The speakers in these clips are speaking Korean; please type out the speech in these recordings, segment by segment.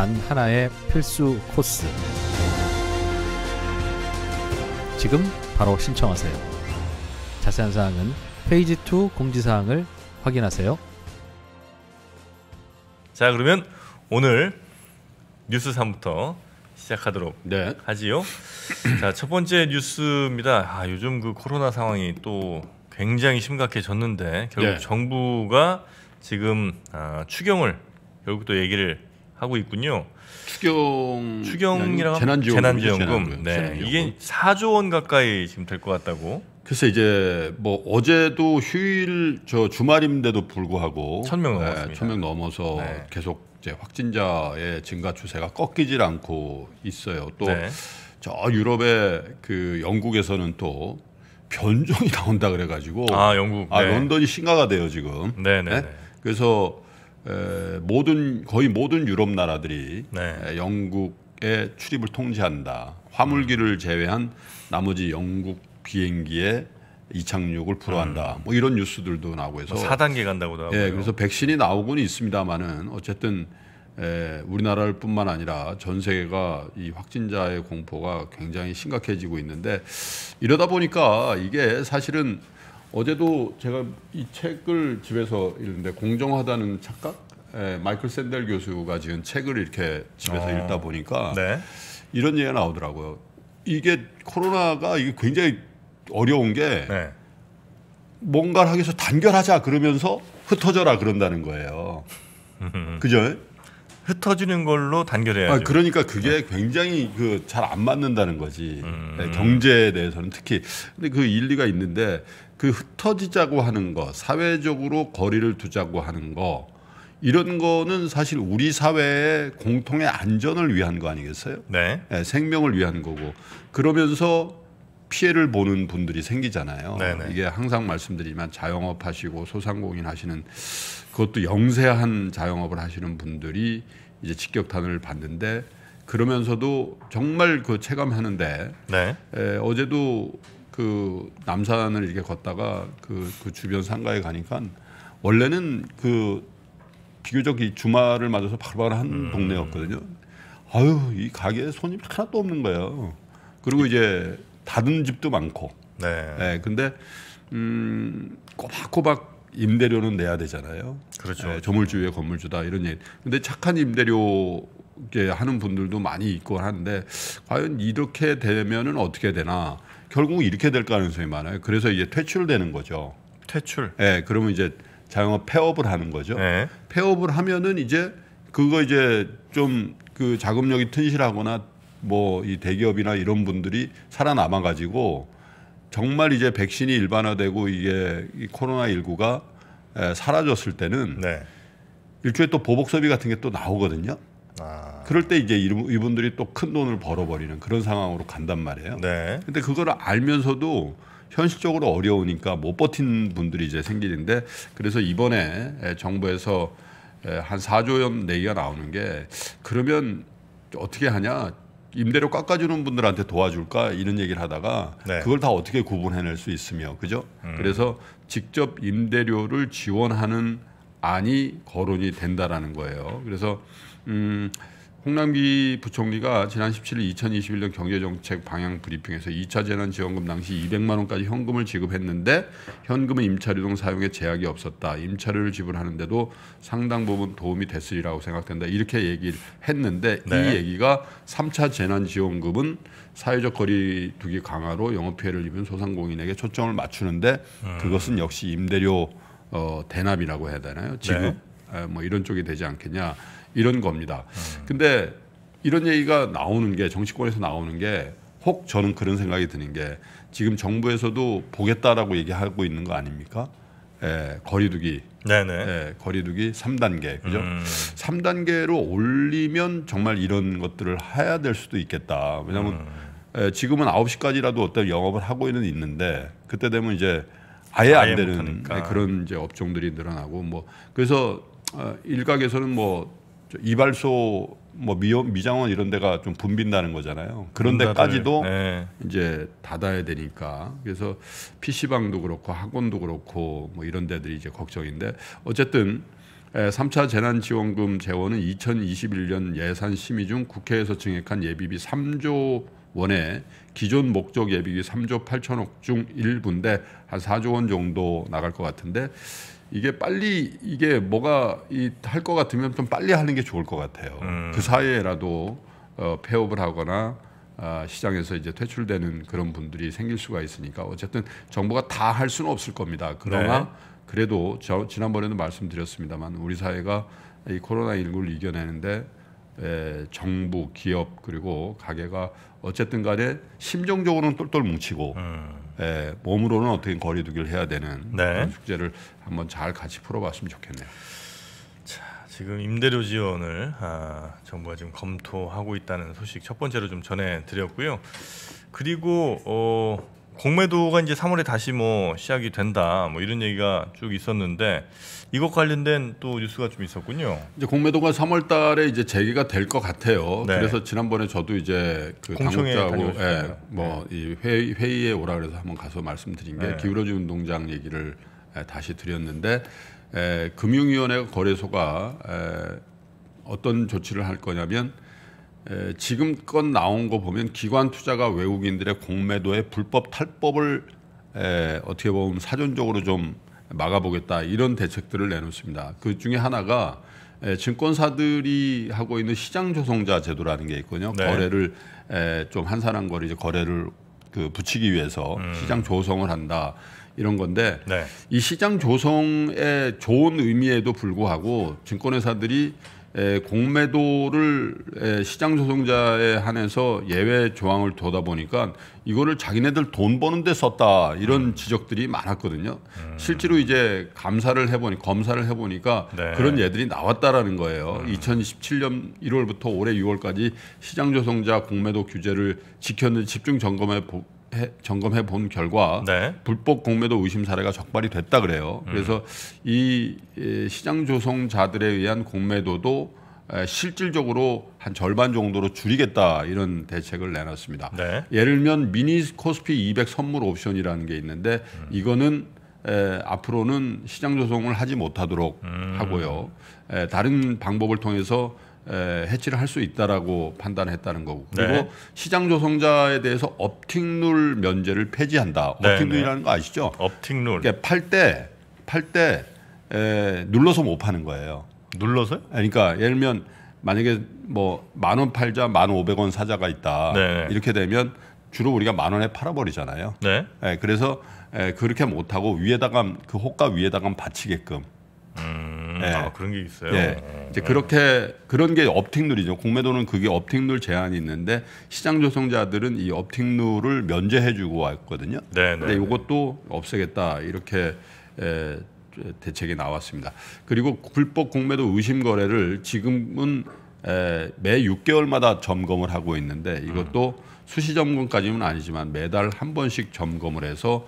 단 하나의 필수 코스. 지금 바로 신청하세요. 자세한 사항은 페이지 2 공지사항을 확인하세요. 자, 그러면 오늘 뉴스 3부터 시작하도록 네. 하지요. 자, 첫 번째 뉴스입니다. 아, 요즘 그 코로나 상황이 또 굉장히 심각해졌는데 결국 네. 정부가 지금 아, 추경을 결국 또 얘기를 하고 있군요. 추경 추경이라고 재난지원금, 재난지원금. 네. 재난지원금. 이게 4조 원 가까이 지금 될 것 같다고. 그래서 이제 뭐 어제도 휴일 저 주말인데도 불구하고 천 명 넘었습니다. 명 네, 넘어서 네. 계속 이제 확진자의 증가 추세가 꺾이질 않고 있어요. 또저 네. 유럽의 그 영국에서는 또 변종이 나온다 그래가지고 아 영국 아 네. 런던이 심각하대요 지금. 네네. 네, 네? 그래서 에, 모든 거의 모든 유럽 나라들이 네. 영국의 출입을 통제한다. 화물기를 제외한 나머지 영국 비행기에 이착륙을 불허한다. 음. 뭐 이런 뉴스들도 나오고 해서 뭐 4단계 간다고도 예, 하고요. 예, 그래서 백신이 나오고는 있습니다만은 어쨌든 에, 우리나라뿐만 아니라 전 세계가 이 확진자의 공포가 굉장히 심각해지고 있는데 이러다 보니까 이게 사실은 어제도 제가 이 책을 집에서 읽는데 공정하다는 착각? 에, 예, 마이클 샌델 교수가 지은 책을 이렇게 집에서 어. 읽다 보니까 네. 이런 얘기가 나오더라고요. 이게 코로나가 이게 굉장히 어려운 게 네. 뭔가를 하기 위해서 단결하자 그러면서 흩어져라 그런다는 거예요. 그죠? 흩어지는 걸로 단결해야죠. 아, 그러니까 그게 네. 굉장히 그 잘 안 맞는다는 거지. 음. 네, 경제에 대해서는 특히 근데 그 일리가 있는데 그 흩어지자고 하는 거, 사회적으로 거리를 두자고 하는 거, 이런 거는 사실 우리 사회의 공통의 안전을 위한 거 아니겠어요? 네. 네 생명을 위한 거고 그러면서 피해를 보는 분들이 생기잖아요. 네네. 네. 이게 항상 말씀드리지만 자영업 하시고 소상공인 하시는 그것도 영세한 자영업을 하시는 분들이 이제 직격탄을 받는데 그러면서도 정말 그 체감하는데 네. 에, 어제도 그 남산을 이렇게 걷다가 그, 그 주변 상가에 가니까 원래는 그 비교적 이 주말을 맞아서 바글바글한 음. 동네였거든요. 아유 이 가게에 손님 하나도 없는 거예요. 그리고 이제 닫은 집도 많고. 네. 네 근데 음 꼬박꼬박 임대료는 내야 되잖아요. 그렇죠. 네, 예, 조물주의 건물주다 이런 얘기. 근데 착한 임대료 하는 분들도 많이 있고 하는데 과연 이렇게 되면은 어떻게 되나? 결국 이렇게 될 가능성이 많아요. 그래서 이제 퇴출되는 거죠. 퇴출. 예, 네, 그러면 이제 자영업 폐업을 하는 거죠. 네. 폐업을 하면은 이제 그거 이제 좀 그 자금력이 튼실하거나 뭐 이 대기업이나 이런 분들이 살아남아 가지고 정말 이제 백신이 일반화되고 이게 이 코로나 19가 사라졌을 때는 네. 일종의 또 보복 소비 같은 게 또 나오거든요. 아. 그럴 때 이제 이분들이 또 큰 돈을 벌어버리는 그런 상황으로 간단 말이에요. 네. 근데 그걸 알면서도 현실적으로 어려우니까 못 버틴 분들이 이제 생기는데 그래서 이번에 정부에서 한 4조 원 내기가 나오는 게 그러면 어떻게 하냐 임대료 깎아주는 분들한테 도와줄까 이런 얘기를 하다가 네. 그걸 다 어떻게 구분해낼 수 있으며 그죠? 음. 그래서 직접 임대료를 지원하는 안이 거론이 된다라는 거예요. 그래서 음, 홍남기 부총리가 지난 17일 2021년 경제정책 방향 브리핑에서 2차 재난지원금 당시 200만 원까지 현금을 지급했는데 현금은 임차료등 사용에 제약이 없었다. 임차료를 지불하는데도 상당 부분 도움이 됐으리라고 생각된다. 이렇게 얘기를 했는데 네. 이 얘기가 3차 재난지원금은 사회적 거리 두기 강화로 영업피해를 입은 소상공인에게 초점을 맞추는데 음. 그것은 역시 임대료 어, 대납이라고 해야 되나요? 네. 지급 네. 뭐 이런 쪽이 되지 않겠냐 이런 겁니다. 음. 근데 이런 얘기가 나오는 게 정치권에서 나오는 게 혹 저는 그런 생각이 드는 게 지금 정부에서도 보겠다라고 얘기하고 있는 거 아닙니까? 예, 거리두기. 네네. 네. 예, 거리두기 3단계. 그죠? 음. 3단계로 올리면 정말 이런 것들을 해야 될 수도 있겠다. 왜냐면 음. 예, 지금은 9시까지라도 어떤 영업을 하고 있는 있는데 그때 되면 이제 아예, 아예 안 되는 못하니까. 네, 그런 이제 업종들이 늘어나고 뭐 그래서 어, 일각에서는 뭐 이발소 뭐미 미장원 이런 데가 좀 붐빈다는 거잖아요. 그런 데까지도 네. 이제 닫아야 되니까 그래서 PC방도 그렇고 학원도 그렇고 뭐 이런 데들이 이제 걱정인데 어쨌든 3차 재난지원금 재원은 2021년 예산 심의 중 국회에서 증액한 예비비 3조 원에 기존 목적 예비비 3조 8천억 중 일부인데 한 4조 원 정도 나갈 것 같은데 이게 빨리 이게 뭐가 이할것 같으면 좀 빨리 하는 게 좋을 것 같아요. 음. 그 사이에라도 어, 폐업을 하거나 아, 시장에서 이제 퇴출되는 그런 분들이 생길 수가 있으니까 어쨌든 정부가 다 할 수는 없을 겁니다. 그러나 네. 그래도 저 지난번에도 말씀드렸습니다만 우리 사회가 이 코로나 19를 이겨내는데 예, 정부, 기업 그리고 가게가 어쨌든 간에 심정적으로는 똘똘 뭉치고 음. 에, 예, 몸으로는 어떻게 거리두기를 해야 되는 네. 그런 숙제를 한번 잘 같이 풀어봤으면 좋겠네요. 자, 지금 임대료 지원을 아, 정부가 지금 검토하고 있다는 소식 첫 번째로 좀 전해드렸고요. 그리고 어, 공매도가 이제 3월에 다시 뭐 시작이 된다 뭐 이런 얘기가 쭉 있었는데 이것 관련된 또 뉴스가 좀 있었군요. 이제 공매도가 3월 달에 이제 재개가 될 것 같아요. 네. 그래서 지난번에 저도 이제 그 당국자하고 예, 뭐이 네. 뭐 회의, 회의에 오라 그래서 한번 가서 말씀드린 게 네. 기울어진 운동장 얘기를 에, 예, 다시 드렸는데 에, 예, 금융위원회 거래소가 에, 예, 어떤 조치를 할 거냐면 에, 지금껏 나온 거 보면 기관 투자가 외국인들의 공매도에 불법 탈법을 에, 어떻게 보면 사전적으로 좀 막아보겠다 이런 대책들을 내놓습니다. 그 중에 하나가 에, 증권사들이 하고 있는 시장 조성자 제도라는 게 있거든요. 네. 거래를 에, 좀 한산한 거리 이제 거래를 그 붙이기 위해서 음. 시장 조성을 한다. 이런 건데 네. 이 시장 조성의 좋은 의미에도 불구하고 증권회사들이 공매도를 시장 조성자에 한해서 예외 조항을 둬다 보니까 이거를 자기네들 돈 버는데 썼다 이런 음. 지적들이 많았거든요. 음. 실제로 이제 감사를 해보니 검사를 해보니까 네. 그런 예들이 나왔다라는 거예요. 음. 2017년 1월부터 올해 6월까지 시장 조성자 공매도 규제를 지켰는 집중 점검에 해, 점검해 본 결과 네. 불법 공매도 의심 사례가 적발이 됐다 그래요. 음. 그래서 음. 이 시장 조성자들에 의한 공매도도 실질적으로 한 절반 정도로 줄이겠다 이런 대책을 내놨습니다. 네. 예를 들면 미니 코스피 200 선물 옵션이라는 게 있는데 음. 이거는 에, 앞으로는 시장 조성을 하지 못하도록 음. 하고요. 에, 다른 방법을 통해서 에, 해치를 할 수 있다라고 판단했다는 거고 네. 그리고 네. 시장 조성자에 대해서 업팅룰 면제를 폐지한다. 네, 업팅룰이라는 네. 거 아시죠? 업팅룰. 그러니까 팔때 팔때 눌러서 못 파는 거예요. 눌러서요? 아, 그러니까 예를 들면 만약에 뭐 만 원 팔자 만 오백 원 사자가 있다 네네. 이렇게 되면 주로 우리가 만 원에 팔아버리잖아요. 네. 예, 그래서 에, 그렇게 못하고 위에다가 그 호가 위에다가 받치게끔 음, 네. 아, 그런 게 있어요. 네. 어. 이제 그렇게 그런 게 업팅룰이죠. 공매도는 그게 업팅룰 제한이 있는데 시장 조성자들은 이 업팅룰을 면제해주고 왔거든요. 네, 네 근데 이것도 네. 없애겠다 이렇게 에, 대책이 나왔습니다. 그리고 불법 공매도 의심 거래를 지금은 에, 매 6개월마다 점검을 하고 있는데 이것도 음. 수시 점검까지는 아니지만 매달 한 번씩 점검을 해서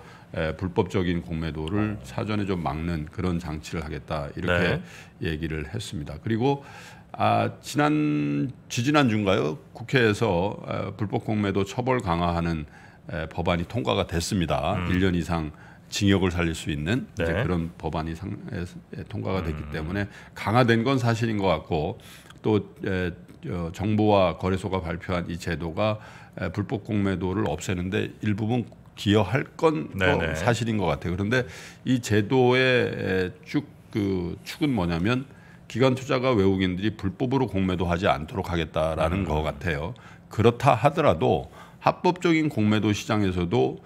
불법적인 공매도를 사전에 좀 막는 그런 장치를 하겠다 이렇게 네. 얘기를 했습니다. 그리고 아, 지난 지지난 주인가요? 국회에서 아, 불법 공매도 처벌 강화하는 에, 법안이 통과가 됐습니다. 음. 1년 이상 징역을 살릴 수 있는 네. 이제 그런 법안이 상, 에, 통과가 됐기 음. 때문에 강화된 건 사실인 것 같고 또 에, 어, 정부와 거래소가 발표한 이 제도가 에, 불법 공매도를 없애는데 일부분 기여할 건 어, 사실인 것 같아요. 그런데 이 제도의 쭉그 축은 뭐냐면 기관 투자가 외국인들이 불법으로 공매도 하지 않도록 하겠다라는 음. 것 같아요. 그렇다 하더라도 합법적인 공매도 시장에서도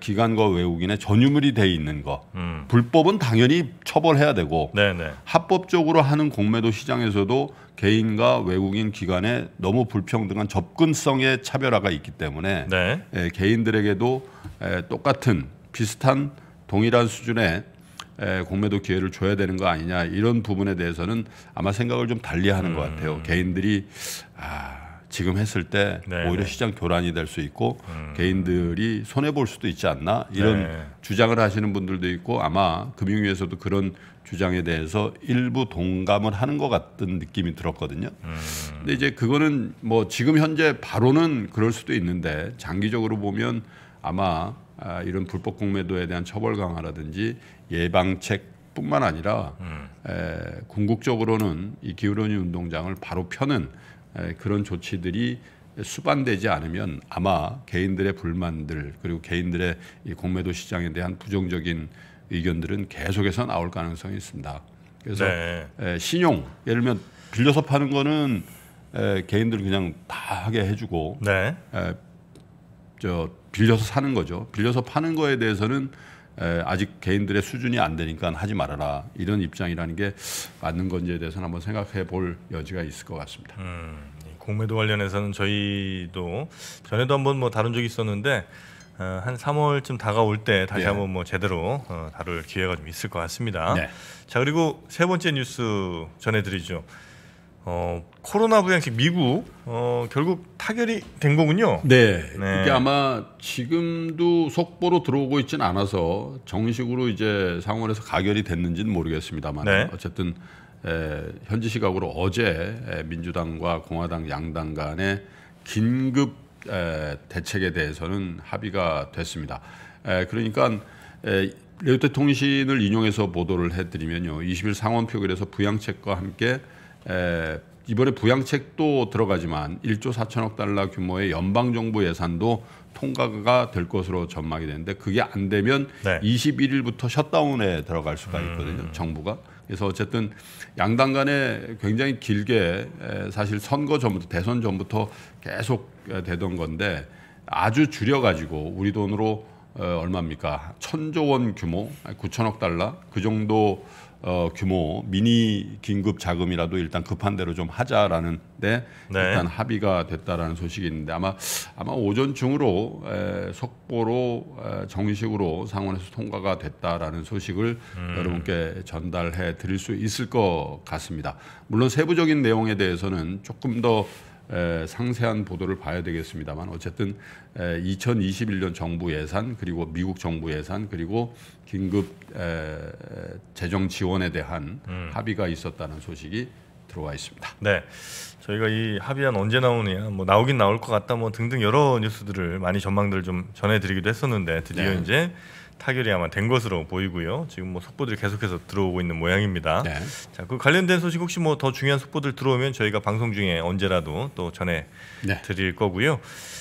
기관과 외국인의 전유물이 돼 있는 거 음. 불법은 당연히 처벌해야 되고 네네. 합법적으로 하는 공매도 시장에서도 개인과 외국인 기관에 너무 불평등한 접근성의 차별화가 있기 때문에 네. 예, 개인들에게도 에, 예, 똑같은 비슷한 동일한 수준의 에, 예, 공매도 기회를 줘야 되는 거 아니냐 이런 부분에 대해서는 아마 생각을 좀 달리하는 음. 것 같아요. 음. 개인들이 아, 지금 했을 때 네네. 오히려 네. 시장 교란이 될 수 있고 음. 개인들이 손해 볼 수도 있지 않나 이런 네. 주장을 하시는 분들도 있고 아마 금융위에서도 그런 주장에 대해서 일부 동감을 하는 것 같은 느낌이 들었거든요. 음. 근데 이제 그거는 뭐 지금 현재 바로는 그럴 수도 있는데 장기적으로 보면 아마 아, 이런 불법 공매도에 대한 처벌 강화라든지 예방책뿐만 아니라 음. 에, 궁극적으로는 이 기후론위 운동장을 바로 펴는 에, 그런 조치들이 수반되지 않으면 아마 개인들의 불만들 그리고 개인들의 이 공매도 시장에 대한 부정적인 의견들은 계속해서 나올 가능성이 있습니다. 그래서 네. 신용 예를 들면 빌려서 파는 거는 개인들 그냥 다 하게 해주고 네. 저 빌려서 사는 거죠. 빌려서 파는 거에 대해서는 아직 개인들의 수준이 안 되니까 하지 말아라 이런 입장이라는 게 맞는 건지에 대해서는 한번 생각해 볼 여지가 있을 것 같습니다. 음, 공매도 관련해서는 저희도 전에도 한번 뭐 다룬 적이 있었는데 어, 한 3월쯤 다가올 때 다시 네. 한번 뭐 제대로 어, 다룰 기회가 좀 있을 것 같습니다. 네. 자 그리고 세 번째 뉴스 전해드리죠. 어, 코로나 부양식 미국 어, 결국 타결이 된 거군요. 네, 네. 이게 아마 지금도 속보로 들어오고 있지는 않아서 정식으로 이제 상원에서 가결이 됐는지는 모르겠습니다만 네. 어쨌든 에, 현지 시각으로 어제 민주당과 공화당 양당 간의 긴급 대책에 대해서는 합의가 됐습니다. 그러니까 레우테 통신을 인용해서 보도를 해드리면요. 20일 상원표 그래서 부양책과 함께 이번에 부양책도 들어가지만 1조 4천억 달러 규모의 연방 정부 예산도 통과가 될 것으로 전망이 되는데 그게 안 되면 네. 21일부터 셧다운에 들어갈 수가 음. 있거든요. 음. 정부가. 그래서 어쨌든 양당 간에 굉장히 길게 사실 선거 전부터 대선 전부터 계속 되던 건데 아주 줄여가지고 우리 돈으로 어, 얼마입니까? 천조 원 규모, 9천억 달러 그 정도 어, 규모 미니 긴급 자금이라도 일단 급한 대로 좀 하자라는데 네. 일단 합의가 됐다라는 소식이 있는데 아마 아마 오전중으로 에, 속보로 에, 정식으로 상원에서 통과가 됐다라는 소식을 음. 여러분께 전달해 드릴 수 있을 것 같습니다. 물론 세부적인 내용에 대해서는 조금 더 상세한 보도를 봐야 되겠습니다만 어쨌든 2021년 정부 예산 그리고 미국 정부 예산 그리고 긴급 재정 지원에 대한 음. 합의가 있었다는 소식이 들어와 있습니다. 네. 저희가 이 합의안 언제 나오냐, 뭐 나오긴 나올 것 같다, 뭐 등등 여러 뉴스들을 많이 전망들을 좀 전해드리기도 했었는데 드디어 네. 이제 타결이 아마 된 것으로 보이고요. 지금 뭐 속보들이 계속해서 들어오고 있는 모양입니다. 네. 자, 그 관련된 소식 혹시 뭐 더 중요한 속보들 들어오면 저희가 방송 중에 언제라도 또 전해 네. 드릴 거고요.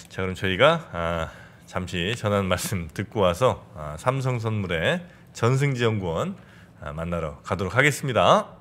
자, 그럼 저희가 아, 잠시 전한 말씀 듣고 와서 아, 삼성선물의 전승지 연구원 아, 만나러 가도록 하겠습니다.